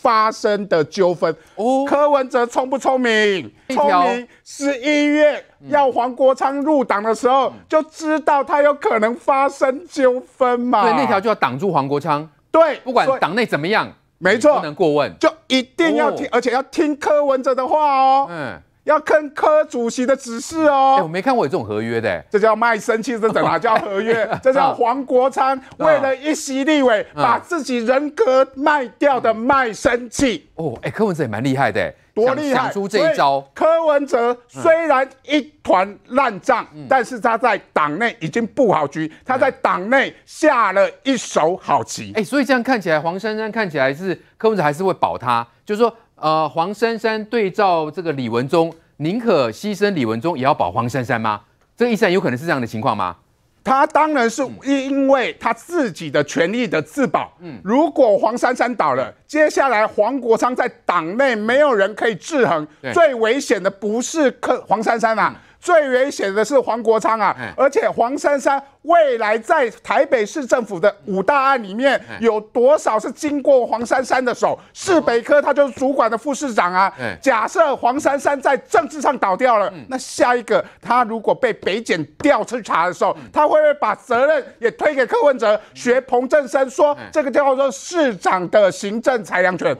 发生的纠纷，柯文哲聪不聪明？聪明。十一月要黄国昌入党的时候，就知道他有可能发生纠纷嘛？对，那条就要挡住黄国昌。对，不管党内怎么样，没错，不能过问，就一定要听，而且要听柯文哲的话哦。嗯。要跟柯主席的指示哦。我没看，我有这种合约的，这叫卖身契，这怎么叫合约？这叫黄国昌为了一席立委，把自己人格卖掉的卖身契。哦，哎，柯文哲也蛮厉害的，多厉害，想出这一招。柯文哲虽然一团烂账，但是他在党内已经布好局，他在党内下了一手好棋。哎，所以这样看起来，黄珊珊看起来是柯文哲还是会保他，就是说。呃，黄珊珊对照这个李文忠，宁可牺牲李文忠也要保黄珊珊吗？这个意思有可能是这样的情况吗？他当然是因为他自己的权利的自保。嗯，如果黄珊珊倒了，接下来黄国昌在党内没有人可以制衡，最危险的不是克黄珊珊啊，最危险的是黄国昌啊，而且黄珊珊。未来在台北市政府的五大案里面，有多少是经过黄珊珊的手？市北科他就是主管的副市长啊。假设黄珊珊在政治上倒掉了，那下一个他如果被北检调查的时候，他会不会把责任也推给柯文哲？学彭振生说，这个叫做市长的行政裁量权。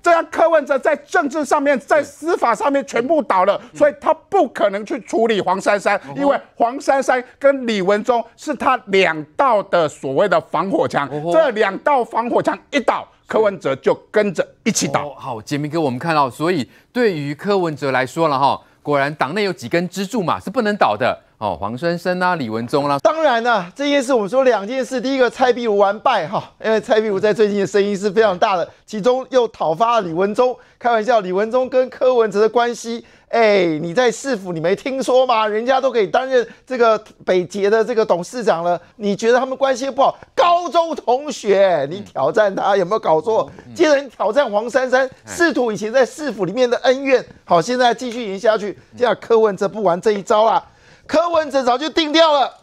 这样柯文哲在政治上面、在司法上面全部倒了，所以他不可能去处理黄珊珊，因为黄珊珊跟李文忠。是他两道的所谓的防火墙，这两道防火墙一倒，柯文哲就跟着一起倒。好，杰明哥，我们看到，所以对于柯文哲来说了哈，果然党内有几根支柱嘛，是不能倒的哦，黄珊珊啦，李文忠啦。当然了，这件事我们说两件事，第一个蔡壁如完败哈，因为蔡壁如在最近的声音是非常大的，其中又讨伐李文忠，开玩笑，李文忠跟柯文哲的关系。哎，你在市府你没听说吗？人家都可以担任这个北杰的这个董事长了。你觉得他们关系不好？高中同学，你挑战他有没有搞错？接着你挑战黄珊珊，试图以前在市府里面的恩怨，好，现在继续演下去。这样柯文哲不玩这一招啦，柯文哲早就定掉了。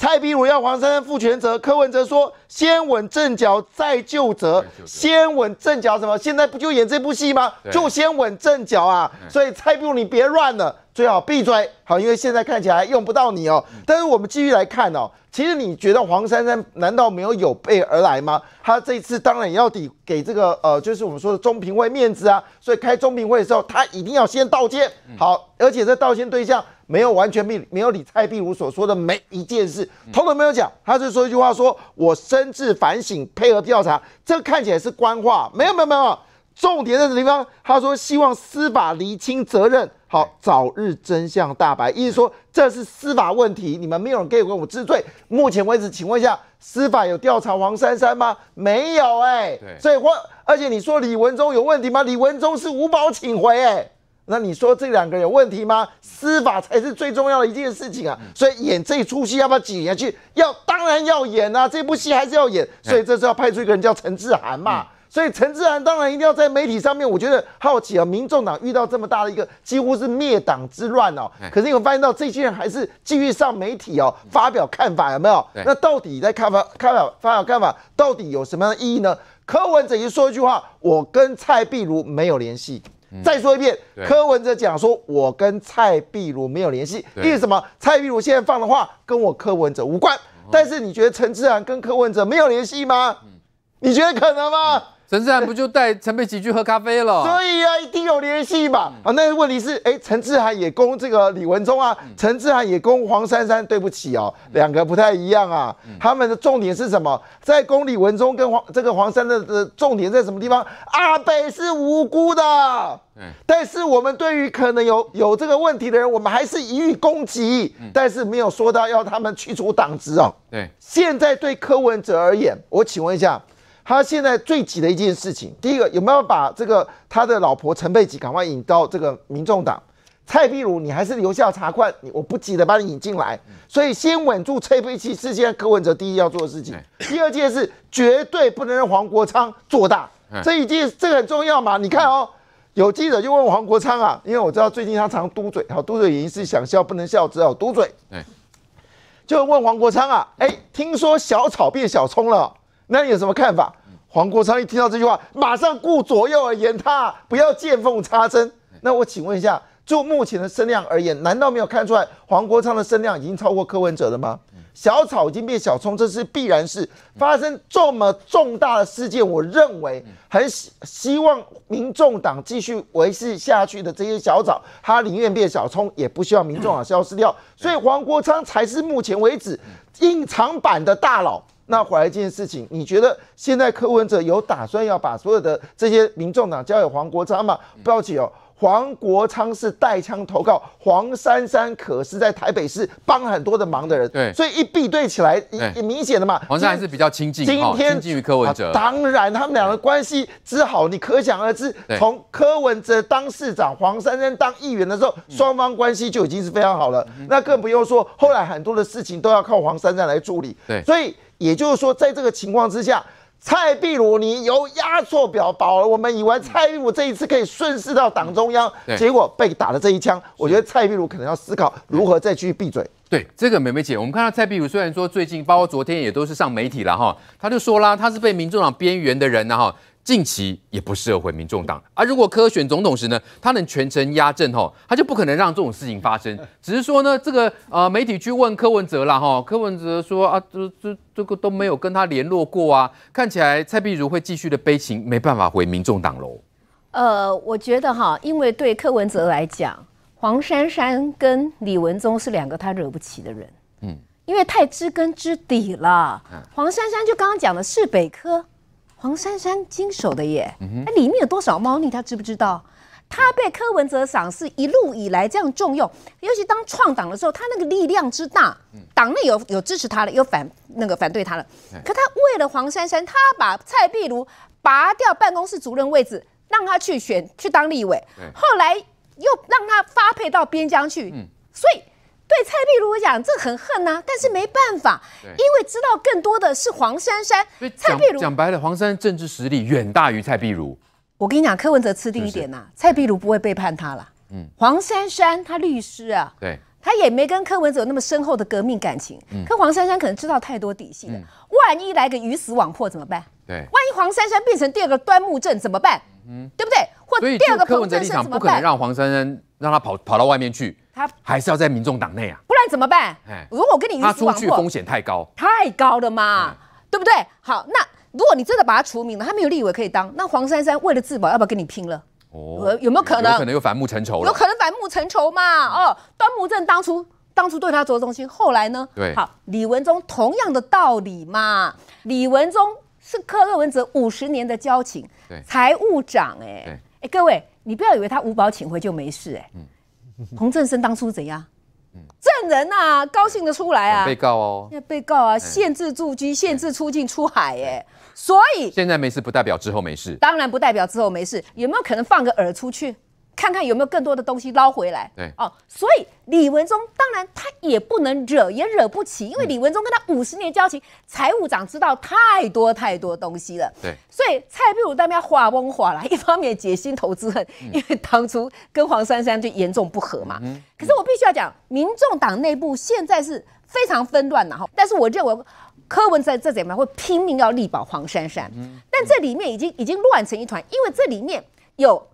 蔡碧如要黄珊珊负全责，柯文哲说先稳阵脚再就责，先稳阵脚什么？现在不就演这部戏吗？就先稳阵脚啊！所以蔡碧如你别乱了，最好闭嘴。好，因为现在看起来用不到你哦。但是我们继续来看哦，其实你觉得黄珊珊难道没有有备而来吗？他这一次当然要抵给这个呃，就是我们说的中评会面子啊。所以开中评会的时候，他一定要先道歉。好，而且这道歉对象。没有完全没没有理蔡壁如所说的每一件事，通都没有讲，他就说一句话：说我深自反省，配合调查。这看起来是官话，没有没有没有，重点在什么地方？他说希望司法厘清责任，好早日真相大白。意思说这是司法问题，你们没有人可以为我治罪。目前为止，请问一下，司法有调查黄珊珊吗？没有哎，所以或而且你说李文忠有问题吗？李文忠是五保，请回哎。那你说这两个有问题吗？司法才是最重要的一件事情啊！所以演这出戏要不要挤下去，要当然要演啊！这部戏还是要演，所以这是要派出一个人叫陈志涵嘛。所以陈志涵当然一定要在媒体上面，我觉得好奇啊！民众党遇到这么大的一个几乎是灭党之乱哦，可是你有发现到这些人还是继续上媒体哦，发表看法有没有？那到底在看法、看法、发表看法，到底有什么样的意义呢？柯文哲就说一句话：我跟蔡碧如没有联系。再说一遍，柯文哲讲说，我跟蔡壁如没有联系，因为什么？蔡壁如现在放的话跟我柯文哲无关。但是你觉得陈志然跟柯文哲没有联系吗？你觉得可能吗？陈志涵不就带陈佩琪去喝咖啡了？所以啊，一定有联系吧？啊，那问题是，哎，陈志涵也攻这个李文忠啊，陈志涵也攻黄珊珊，对不起哦，两个不太一样啊。他们的重点是什么？在攻李文忠跟黄这个黄珊的的重点在什么地方？阿北是无辜的，但是我们对于可能有有这个问题的人，我们还是一律攻击，但是没有说到要他们去除党籍哦。对，现在对柯文哲而言，我请问一下。他现在最急的一件事情，第一个有没有把这个他的老婆陈佩琪赶快引到这个民众党？蔡壁如，你还是留下茶棍，你我不急的把你引进来。所以先稳住崔佩琪是现在柯文哲第一要做的事情。第二件事绝对不能让黄国昌做大，这一件这个很重要嘛？你看哦，有记者就问黄国昌啊，因为我知道最近他常嘟嘴，好嘟嘴已经是想笑不能笑，只好嘟嘴。就问黄国昌啊，哎，听说小草变小葱了，那你有什么看法？黄国昌一听到这句话，马上顾左右而言他，不要见缝插针。那我请问一下，就目前的声量而言，难道没有看出来黄国昌的声量已经超过柯文哲了吗？小草已经变小葱，这是必然是发生这么重大的事件。我认为很希望民众党继续维持下去的这些小草，他宁愿变小葱，也不希望民众党消失掉。所以黄国昌才是目前为止隐藏版的大佬。那回来这件事情，你觉得现在柯文哲有打算要把所有的这些民众党交给黄国昌吗？不要急哦。黄国昌是带枪投靠黄珊珊，可是，在台北市帮很多的忙的人。对，所以一比对起来，也明显的嘛。黄珊珊是比较亲近，亲近于柯文哲。当然，他们两个关系之好，你可想而知。从柯文哲当市长，黄珊珊当议员的时候，双方关系就已经是非常好了。那更不用说后来很多的事情都要靠黄珊珊来处理。对，所以也就是说，在这个情况之下。蔡壁如，你有压错表，保了。我们以为蔡壁如这一次可以顺势到党中央，结果被打了这一枪。我觉得蔡壁如可能要思考如何再去闭嘴。对，这个美美姐，我们看到蔡壁如虽然说最近包括昨天也都是上媒体了哈，他就说啦，他是被民众党边缘的人呢哈。近期也不适合回民众党，而如果科选总统时呢，他能全程压阵吼，他就不可能让这种事情发生。只是说呢，这个呃媒体去问柯文哲了哈，柯文哲说啊，这这这个都没有跟他联络过啊。看起来蔡碧如会继续的悲情，没办法回民众党喽。呃，我觉得哈，因为对柯文哲来讲，黄珊珊跟李文忠是两个他惹不起的人，嗯，因为太知根知底了。黄珊珊就刚刚讲的是北科。黄珊珊经手的耶，那里面有多少猫腻，他知不知道？他被柯文哲赏识，一路以来这样重用，尤其当创党的时候，他那个力量之大，党内有有支持他的，有反那个反对他的。可他为了黄珊珊，他把蔡壁如拔掉办公室主任位置，让他去选去当立委，后来又让他发配到边疆去。所以。对蔡壁如讲，这很恨呐，但是没办法，因为知道更多的是黄珊珊。蔡壁如讲白了，黄珊珊政治实力远大于蔡壁如。我跟你讲，柯文哲吃定一点呐，蔡壁如不会背叛他了。嗯，黄珊珊他律师啊，对他也没跟柯文哲有那么深厚的革命感情。嗯，可黄珊珊可能知道太多底细了，万一来个鱼死网破怎么办？对，万一黄珊珊变成第二个端木正怎么办？嗯，对不对？或第二个柯文哲立场不可能让黄珊珊让他跑跑到外面去。他还是要在民众党内啊，不然怎么办？哎，如果我跟你他出去风险太高，太高了嘛，对不对？好，那如果你真的把他除名了，他没有立委可以当，那黄珊珊为了自保，要不要跟你拼了？哦，有没有可能？有可能又反目成仇了？有可能反目成仇嘛？哦，端木正当初当初对他着中心，后来呢？对，好，李文忠同样的道理嘛。李文忠是柯文哲五十年的交情，对，财务长，哎，哎，各位，你不要以为他五保请回就没事，哎，嗯。洪振生当初怎样？证人啊，高兴的出来啊。被告哦，那被告啊，限制住居，限制出境出海，哎，所以现在没事不代表之后没事。当然不代表之后没事，有没有可能放个饵出去？看看有没有更多的东西捞回来。对哦，所以李文忠当然他也不能惹，也惹不起，因为李文忠跟他五十年交情，财务长知道太多太多东西了。对，所以蔡壁如那要哗嗡哗了，一方面解心头之恨，因为当初跟黄珊珊就严重不和嘛。嗯。可是我必须要讲，民众党内部现在是非常纷乱的哈。但是我认为柯文在这怎么会拼命要力保黄珊珊，但这里面已经已经乱成一团，因为这里面有。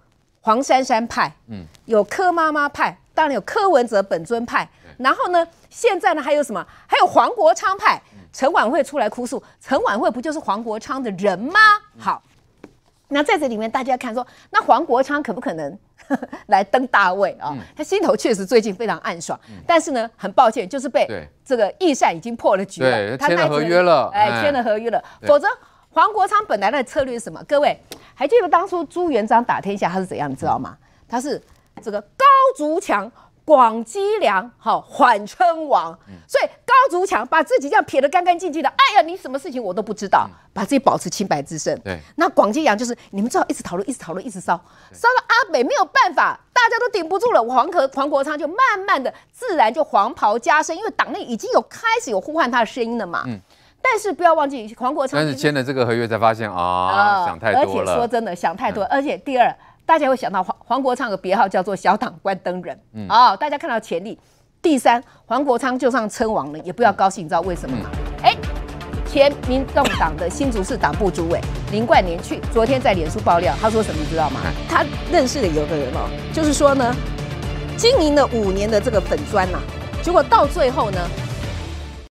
黄珊珊派，嗯，有柯妈妈派，当然有柯文哲本尊派，然后呢，现在呢还有什么？还有黄国昌派，陈婉慧出来哭诉，陈婉慧不就是黄国昌的人吗？好，那在这里面大家看说，那黄国昌可不可能 来登大位啊？他心头确实最近非常暗爽，但是呢，很抱歉，就是被这个易善已经破了局了，他签合约了，签了合约了，否则黄国昌本来的策略是什么？各位？还记得当初朱元璋打天下他是怎样？你知道吗？他是这个高筑墙。广积粮、好缓称王。所以高筑墙，把自己这样撇得干干净净的，哎呀，你什么事情我都不知道，把自己保持清白之身。对。那广积粮就是你们最好一直讨论，一直讨论，一直烧烧到阿北没有办法，大家都顶不住了。黄河黄国昌就慢慢的自然就黄袍加身，因为党内已经有开始有呼唤他的声音了嘛。嗯。但是不要忘记黄国昌，但是签了这个合约才发现啊，想太多了。而且说真的，想太多。而且第二，大家会想到黄黄国昌的别号叫做“小党关灯人”，啊，大家看到潜力。第三，黄国昌就算称王了，也不要高兴，你知道为什么吗？哎，前民众党的新竹市党部主委林冠年去昨天在脸书爆料，他说什么你知道吗？他认识了有个人哦，就是说呢，经营了五年的这个粉砖呐，结果到最后呢。